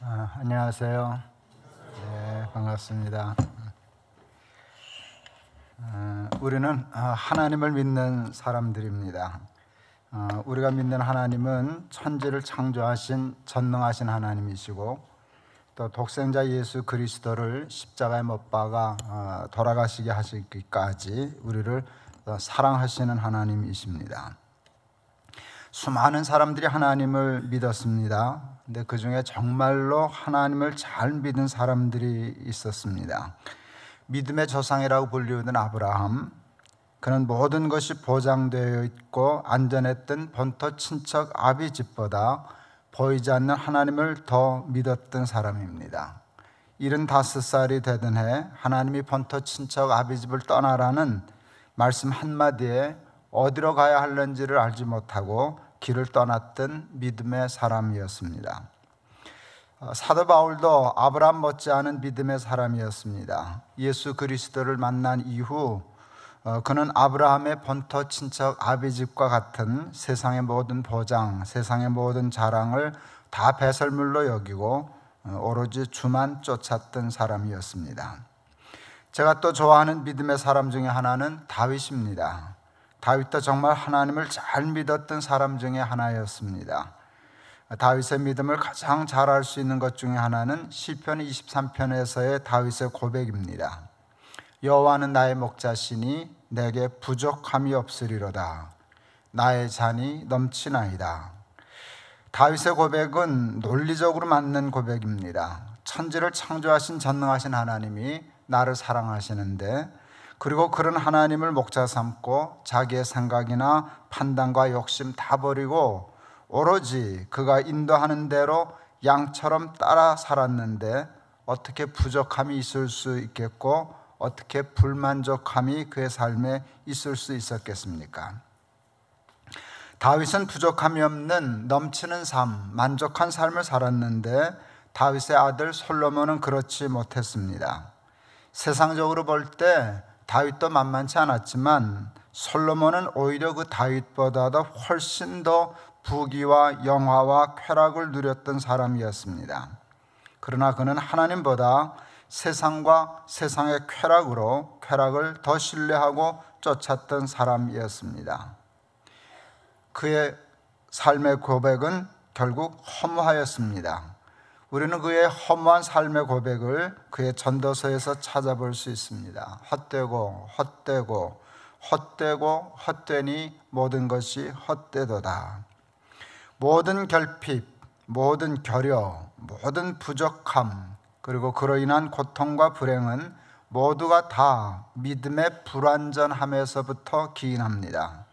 아, 안녕하세요. 네, 반갑습니다. 아, 우리는 아, 하나님을 믿는 사람들입니다. 아, 우리가 믿는 하나님은 천지를 창조하신 전능하신 하나님이시고 또 독생자 예수 그리스도를 십자가에 못 박아 돌아가시게 하시기까지 우리를 사랑하시는 하나님이십니다. 수많은 사람들이 하나님을 믿었습니다. 근데 그 중에 정말로 하나님을 잘 믿은 사람들이 있었습니다. 믿음의 조상이라고 불리우는 아브라함. 그는 모든 것이 보장되어 있고 안전했던 번터 친척 아비 집보다 보이지 않는 하나님을 더 믿었던 사람입니다. 75살이 되던 해 하나님이 번터 친척 아비 집을 떠나라는 말씀 한마디에 어디로 가야 할는지를 알지 못하고 길을 떠났던 믿음의 사람이었습니다. 어, 사도 바울도 아브라함 못지않은 믿음의 사람이었습니다. 예수 그리스도를 만난 이후 어, 그는 아브라함의 번터 친척 아비 집과 같은 세상의 모든 보장, 세상의 모든 자랑을 다 배설물로 여기고 어, 오로지 주만 쫓았던 사람이었습니다. 제가 또 좋아하는 믿음의 사람 중에 하나는 다윗입니다. 다윗도 정말 하나님을 잘 믿었던 사람 중에 하나였습니다. 다윗의 믿음을 가장 잘 알 수 있는 것 중에 하나는 시편 23편에서의 다윗의 고백입니다. 여호와는 나의 목자시니 내게 부족함이 없으리로다. 나의 잔이 넘치나이다. 다윗의 고백은 논리적으로 맞는 고백입니다. 천지를 창조하신 전능하신 하나님이 나를 사랑하시는데 그리고 그런 하나님을 목자 삼고 자기의 생각이나 판단과 욕심 다 버리고 오로지 그가 인도하는 대로 양처럼 따라 살았는데 어떻게 부족함이 있을 수 있겠고 어떻게 불만족함이 그의 삶에 있을 수 있었겠습니까? 다윗은 부족함이 없는 넘치는 삶, 만족한 삶을 살았는데 다윗의 아들 솔로몬은 그렇지 못했습니다. 세상적으로 볼때 다윗도 만만치 않았지만 솔로몬은 오히려 그 다윗보다도 훨씬 더 부귀와 영화와 쾌락을 누렸던 사람이었습니다. 그러나 그는 하나님보다 세상과 세상의 쾌락으로 쾌락을 더 신뢰하고 쫓았던 사람이었습니다. 그의 삶의 고백은 결국 허무하였습니다. 우리는 그의 허무한 삶의 고백을 그의 전도서에서 찾아볼 수 있습니다. 헛되고 헛되고 헛되고 헛되니 모든 것이 헛되도다. 모든 결핍, 모든 결여, 모든 부족함, 그리고 그로 인한 고통과 불행은 모두가 다 믿음의 불완전함에서부터 기인합니다.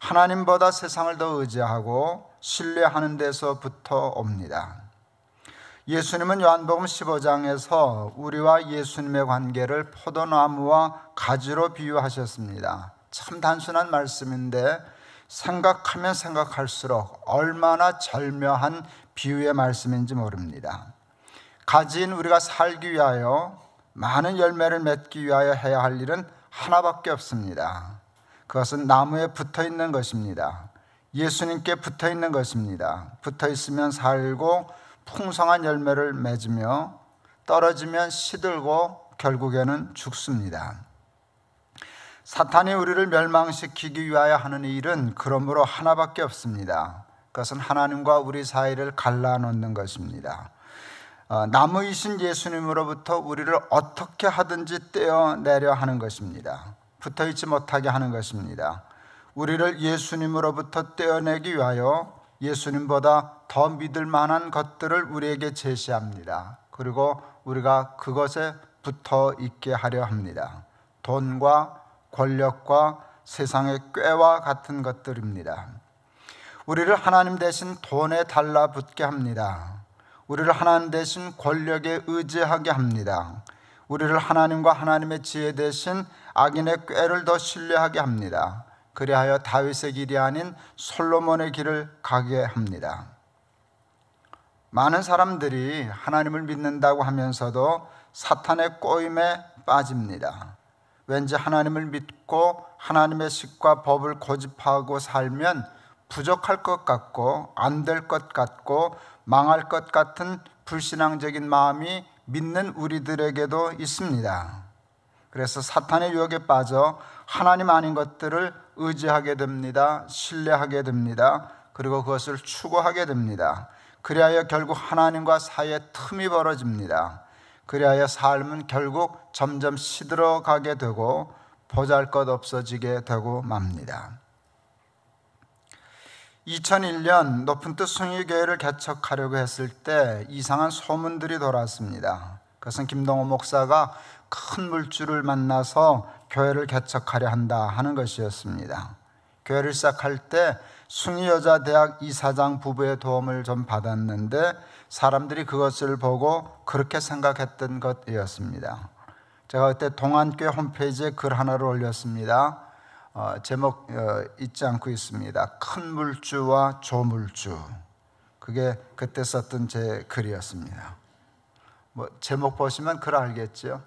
하나님보다 세상을 더 의지하고 신뢰하는 데서부터 옵니다. 예수님은 요한복음 15장에서 우리와 예수님의 관계를 포도나무와 가지로 비유하셨습니다. 참 단순한 말씀인데 생각하면 생각할수록 얼마나 절묘한 비유의 말씀인지 모릅니다. 가지인 우리가 살기 위하여 많은 열매를 맺기 위하여 해야 할 일은 하나밖에 없습니다. 그것은 나무에 붙어 있는 것입니다. 예수님께 붙어 있는 것입니다. 붙어 있으면 살고 풍성한 열매를 맺으며 떨어지면 시들고 결국에는 죽습니다. 사탄이 우리를 멸망시키기 위하여 하는 일은 그러므로 하나밖에 없습니다. 그것은 하나님과 우리 사이를 갈라놓는 것입니다. 어, 나무이신 예수님으로부터 우리를 어떻게 하든지 떼어내려 하는 것입니다. 붙어있지 못하게 하는 것입니다. 우리를 예수님으로부터 떼어내기 위하여 예수님보다 더 믿을 만한 것들을 우리에게 제시합니다. 그리고 우리가 그것에 붙어 있게 하려 합니다. 돈과 권력과 세상의 꾀와 같은 것들입니다. 우리를 하나님 대신 돈에 달라붙게 합니다. 우리를 하나님 대신 권력에 의지하게 합니다. 우리를 하나님과 하나님의 지혜 대신 악인의 꾀를 더 신뢰하게 합니다. 그리하여 다윗의 길이 아닌 솔로몬의 길을 가게 합니다. 많은 사람들이 하나님을 믿는다고 하면서도 사탄의 꼬임에 빠집니다. 왠지 하나님을 믿고 하나님의 식과 법을 고집하고 살면 부족할 것 같고 안 될 것 같고 망할 것 같은 불신앙적인 마음이 믿는 우리들에게도 있습니다. 그래서 사탄의 유혹에 빠져 하나님 아닌 것들을 의지하게 됩니다. 신뢰하게 됩니다. 그리고 그것을 추구하게 됩니다. 그리하여 결국 하나님과 사이에 틈이 벌어집니다. 그리하여 삶은 결국 점점 시들어가게 되고 보잘 것 없어지게 되고 맙니다. 2001년 높은 뜻 승유교회를 개척하려고 했을 때 이상한 소문들이 돌았습니다. 그것은 김동호 목사가 큰 물줄을 만나서 교회를 개척하려 한다 하는 것이었습니다. 교회를 시작할 때 순위여자대학 이사장 부부의 도움을 좀 받았는데 사람들이 그것을 보고 그렇게 생각했던 것이었습니다. 제가 그때 동안교회 홈페이지에 글 하나를 올렸습니다. 어, 제목 어, 잊지 않고 있습니다. 큰 물주와 조물주. 그게 그때 썼던 제 글이었습니다. 뭐 제목 보시면 글 알겠죠?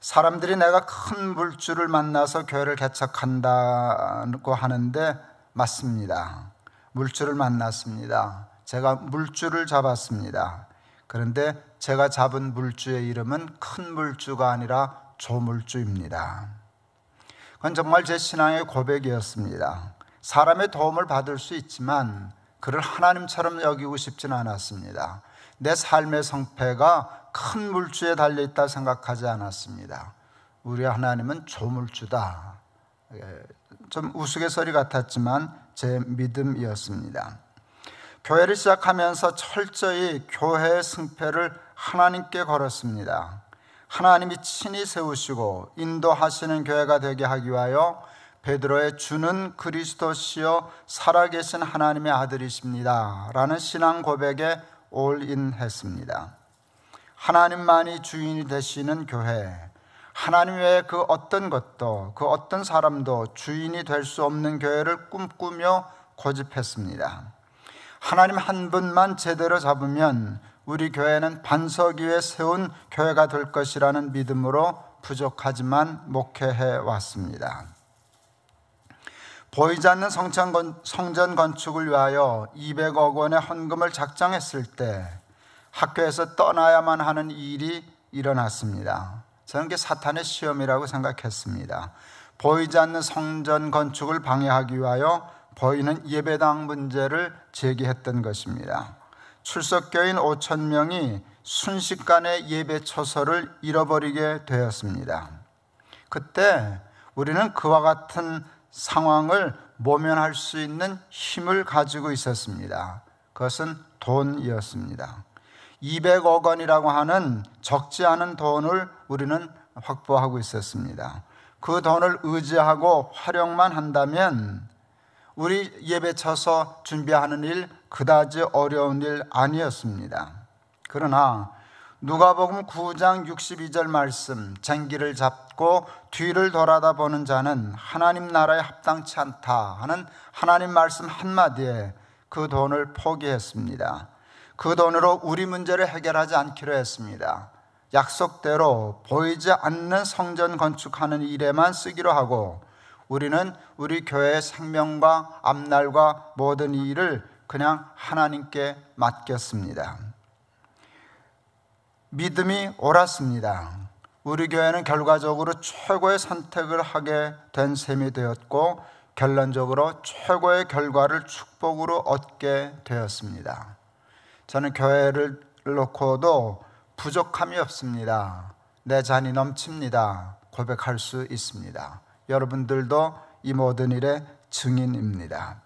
사람들이 내가 큰물줄을 만나서 교회를 개척한다고 하는데 맞습니다. 물줄을 만났습니다. 제가 물줄을 잡았습니다. 그런데 제가 잡은 물주의 이름은 큰 물주가 아니라 조물주입니다. 그건 정말 제 신앙의 고백이었습니다. 사람의 도움을 받을 수 있지만 그를 하나님처럼 여기고 싶진 않았습니다. 내 삶의 성패가 큰 물주에 달려 있다 생각하지 않았습니다. 우리 하나님은 조물주다. 예, 좀 우스갯소리 같았지만 제 믿음이었습니다. 교회를 시작하면서 철저히 교회의 승패를 하나님께 걸었습니다. 하나님이 친히 세우시고 인도하시는 교회가 되게 하기 위하여 베드로의 주는 그리스도시요 살아계신 하나님의 아들이십니다라는 신앙 고백에 올인했습니다. 하나님만이 주인이 되시는 교회, 하나님 외에 그 어떤 것도 그 어떤 사람도 주인이 될 수 없는 교회를 꿈꾸며 고집했습니다. 하나님 한 분만 제대로 잡으면 우리 교회는 반석 위에 세운 교회가 될 것이라는 믿음으로 부족하지만 목회해 왔습니다. 보이지 않는 성전 건축을 위하여 200억 원의 헌금을 작정했을 때 학교에서 떠나야만 하는 일이 일어났습니다. 저는 게 사탄의 시험이라고 생각했습니다. 보이지 않는 성전 건축을 방해하기 위하여 보이는 예배당 문제를 제기했던 것입니다. 출석교인 5천 명이 순식간에 예배 처소를 잃어버리게 되었습니다. 그때 우리는 그와 같은 상황을 모면할 수 있는 힘을 가지고 있었습니다. 그것은 돈이었습니다. 200억 원이라고 하는 적지 않은 돈을 우리는 확보하고 있었습니다. 그 돈을 의지하고 활용만 한다면 우리 예배 쳐서 준비하는 일 그다지 어려운 일 아니었습니다. 그러나 누가복음 9장 62절 말씀 쟁기를 잡고 뒤를 돌아다 보는 자는 하나님 나라에 합당치 않다 하는 하나님 말씀 한마디에 그 돈을 포기했습니다. 그 돈으로 우리 문제를 해결하지 않기로 했습니다. 약속대로 보이지 않는 성전 건축하는 일에만 쓰기로 하고 우리는 우리 교회의 생명과 앞날과 모든 일을 그냥 하나님께 맡겼습니다. 믿음이 옳았습니다. 우리 교회는 결과적으로 최고의 선택을 하게 된 셈이 되었고 결론적으로 최고의 결과를 축복으로 얻게 되었습니다. 저는 교회를 놓고도 부족함이 없습니다. 내 잔이 넘칩니다. 고백할 수 있습니다. 여러분들도 이 모든 일의 증인입니다.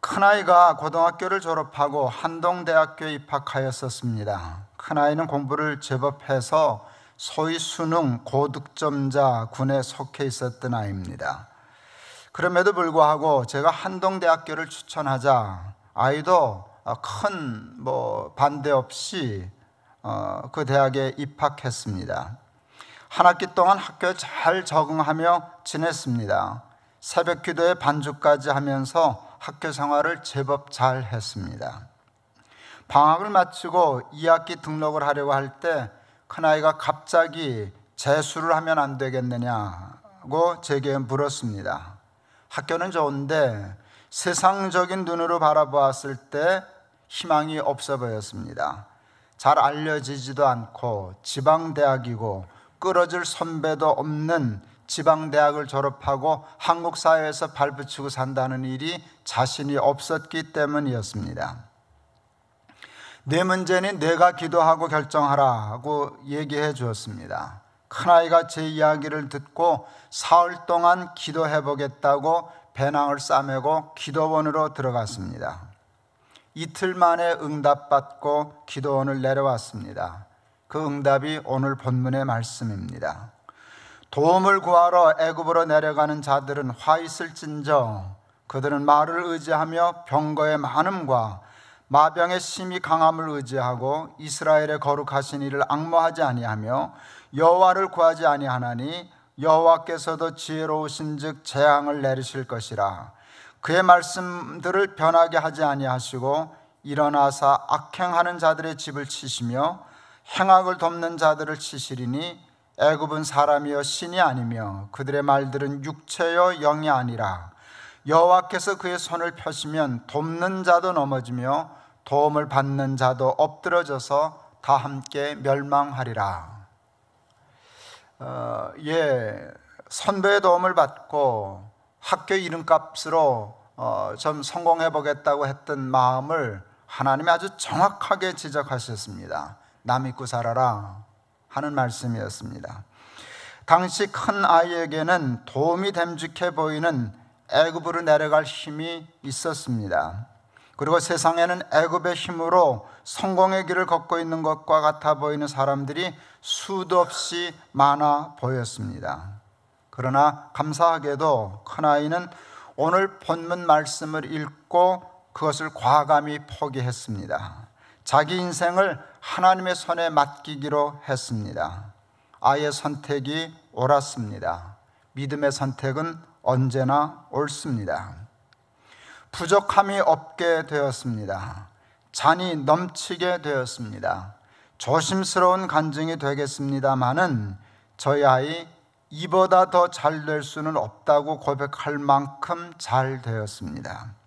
큰아이가 고등학교를 졸업하고 한동대학교에 입학하였었습니다. 큰아이는 공부를 제법 해서 소위 수능 고득점자 군에 속해 있었던 아이입니다. 그럼에도 불구하고 제가 한동대학교를 추천하자 아이도 어, 큰뭐 반대 없이 어, 그 대학에 입학했습니다. 한 학기 동안 학교에 잘 적응하며 지냈습니다. 새벽 기도에 반주까지 하면서 학교 생활을 제법 잘 했습니다. 방학을 마치고 2학기 등록을 하려고 할 때 큰아이가 갑자기 재수를 하면 안 되겠느냐고 제게 물었습니다. 학교는 좋은데 세상적인 눈으로 바라보았을 때 희망이 없어 보였습니다. 잘 알려지지도 않고 지방대학이고 끌어줄 선배도 없는 지방대학을 졸업하고 한국 사회에서 발붙이고 산다는 일이 자신이 없었기 때문이었습니다. 내 네 문제는 내가 기도하고 결정하라고 얘기해 주었습니다. 큰아이가 제 이야기를 듣고 사흘 동안 기도해 보겠다고 배낭을 싸매고 기도원으로 들어갔습니다. 이틀 만에 응답받고 기도원을 내려왔습니다. 그 응답이 오늘 본문의 말씀입니다. 도움을 구하러 애굽으로 내려가는 자들은 화 있을진저 그들은 말을 의지하며 병거의 많음과 마병의 심히 강함을 의지하고 이스라엘의 거룩하신 이를 악모하지 아니하며 여호와를 구하지 아니하나니 여호와께서도 지혜로우신즉 재앙을 내리실 것이라 그의 말씀들을 변하게 하지 아니하시고 일어나사 악행하는 자들의 집을 치시며 행악을 돕는 자들을 치시리니 애굽은 사람이여 신이 아니며 그들의 말들은 육체여 영이 아니라 여호와께서 그의 손을 펴시면 돕는 자도 넘어지며 도움을 받는 자도 엎드러져서 다 함께 멸망하리라. 어, 예, 선배의 도움을 받고 학교 이름값으로 어, 좀 성공해 보겠다고 했던 마음을 하나님이 아주 정확하게 지적하셨습니다. 남 믿고 살아라. 하는 말씀이었습니다. 당시 큰 아이에게는 도움이 됨직해 보이는 애굽으로 내려갈 힘이 있었습니다. 그리고 세상에는 애굽의 힘으로 성공의 길을 걷고 있는 것과 같아 보이는 사람들이 수도 없이 많아 보였습니다. 그러나 감사하게도 큰아이는 오늘 본문 말씀을 읽고 그것을 과감히 포기했습니다. 자기 인생을 하나님의 손에 맡기기로 했습니다. 아의 선택이 옳았습니다. 믿음의 선택은 언제나 옳습니다. 부족함이 없게 되었습니다. 잔이 넘치게 되었습니다. 조심스러운 간증이 되겠습니다만은 저희 아이 이보다 더 잘 될 수는 없다고 고백할 만큼 잘 되었습니다.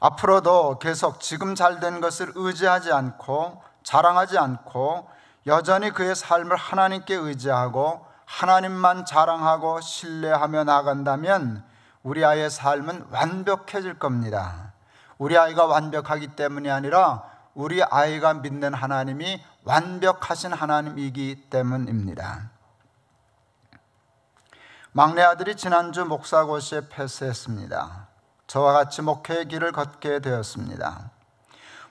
앞으로도 계속 지금 잘 된 것을 의지하지 않고 자랑하지 않고 여전히 그의 삶을 하나님께 의지하고 하나님만 자랑하고 신뢰하며 나간다면 우리 아이의 삶은 완벽해질 겁니다. 우리 아이가 완벽하기 때문이 아니라 우리 아이가 믿는 하나님이 완벽하신 하나님이기 때문입니다. 막내 아들이 지난주 목사고시에 패스했습니다. 저와 같이 목회의 길을 걷게 되었습니다.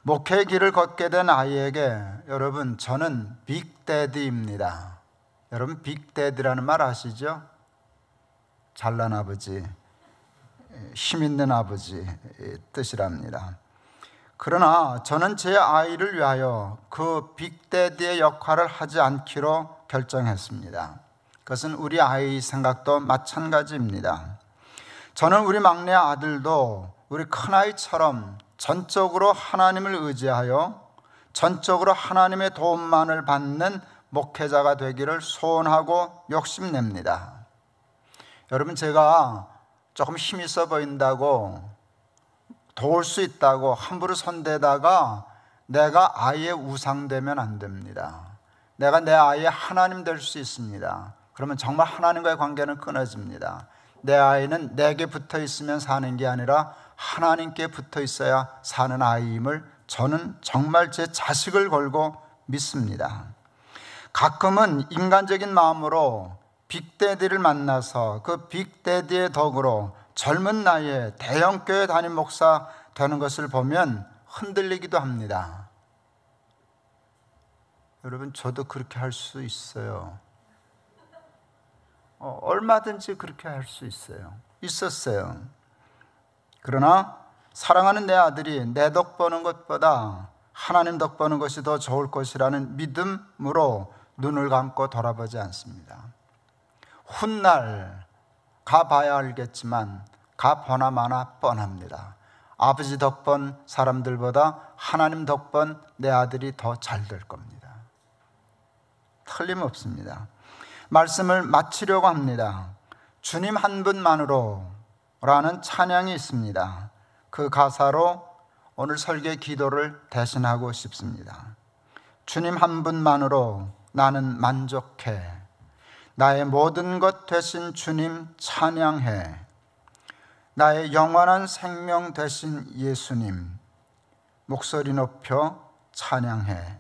목회의 길을 걷게 된 아이에게 여러분 저는 빅데디입니다. 여러분 빅데디라는 말 아시죠? 잘난 아버지, 힘 있는 아버지 뜻이랍니다. 그러나 저는 제 아이를 위하여 그 빅데디의 역할을 하지 않기로 결정했습니다. 그것은 우리 아이 생각도 마찬가지입니다. 저는 우리 막내 아들도 우리 큰아이처럼 전적으로 하나님을 의지하여 전적으로 하나님의 도움만을 받는 목회자가 되기를 소원하고 욕심냅니다. 여러분 제가 조금 힘있어 보인다고 도울 수 있다고 함부로 선대다가 내가 아이 우상되면 안 됩니다. 내가 내아이 하나님 될 수 있습니다. 그러면 정말 하나님과의 관계는 끊어집니다. 내 아이는 내게 붙어 있으면 사는 게 아니라 하나님께 붙어 있어야 사는 아이임을 저는 정말 제 자식을 걸고 믿습니다. 가끔은 인간적인 마음으로 빅데디를 만나서 그 빅데디의 덕으로 젊은 나이에 대형교회 담임 목사 되는 것을 보면 흔들리기도 합니다. 여러분, 저도 그렇게 할 수 있어요. 어, 얼마든지 그렇게 할 수 있어요. 있었어요. 그러나 사랑하는 내 아들이 내 덕 보는 것보다 하나님 덕 보는 것이 더 좋을 것이라는 믿음으로 눈을 감고 돌아보지 않습니다. 훗날 가봐야 알겠지만 가보나 마나 뻔합니다. 아버지 덕번 사람들보다 하나님 덕번 내 아들이 더 잘 될 겁니다. 틀림없습니다. 말씀을 마치려고 합니다. 주님 한 분만으로 라는 찬양이 있습니다. 그 가사로 오늘 설계 기도를 대신하고 싶습니다. 주님 한 분만으로 나는 만족해. 나의 모든 것 대신 주님 찬양해. 나의 영원한 생명 대신 예수님 목소리 높여 찬양해.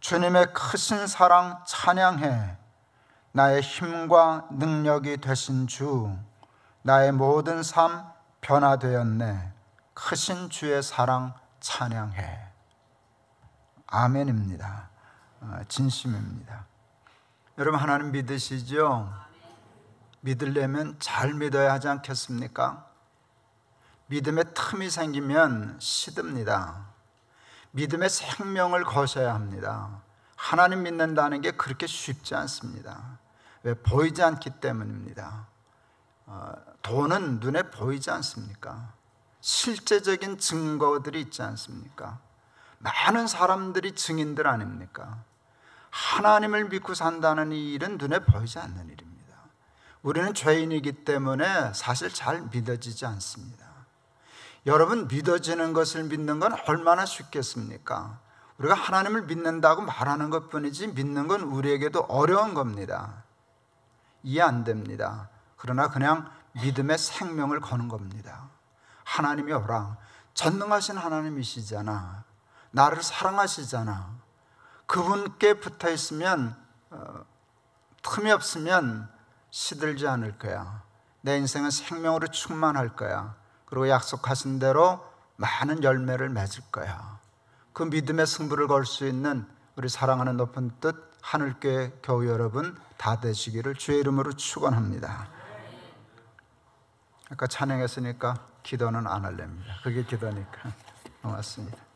주님의 크신 사랑 찬양해. 나의 힘과 능력이 되신 주, 나의 모든 삶 변화되었네. 크신 주의 사랑 찬양해. 아멘입니다. 어, 진심입니다. 여러분 하나님 믿으시죠? 믿으려면 잘 믿어야 하지 않겠습니까? 믿음에 틈이 생기면 시듭니다. 믿음의 생명을 거셔야 합니다. 하나님 믿는다는 게 그렇게 쉽지 않습니다. 왜 보이지 않기 때문입니다. 어, 돈은 눈에 보이지 않습니까? 실제적인 증거들이 있지 않습니까? 많은 사람들이 증인들 아닙니까? 하나님을 믿고 산다는 이 일은 눈에 보이지 않는 일입니다. 우리는 죄인이기 때문에 사실 잘 믿어지지 않습니다. 여러분 믿어지는 것을 믿는 건 얼마나 쉽겠습니까? 우리가 하나님을 믿는다고 말하는 것뿐이지 믿는 건 우리에게도 어려운 겁니다. 이해 안 됩니다. 그러나 그냥 믿음의 생명을 거는 겁니다. 하나님이 오라. 전능하신 하나님이시잖아. 나를 사랑하시잖아. 그분께 붙어 있으면 어, 틈이 없으면 시들지 않을 거야. 내 인생은 생명으로 충만할 거야. 그리고 약속하신 대로 많은 열매를 맺을 거야. 그 믿음의 승부를 걸 수 있는 우리 사랑하는 높은 뜻 하늘께 교우 여러분 다 되시기를 주의 이름으로 축원합니다. 아까 찬양했으니까 기도는 안 할랍니다. 그게 기도니까. 고맙습니다.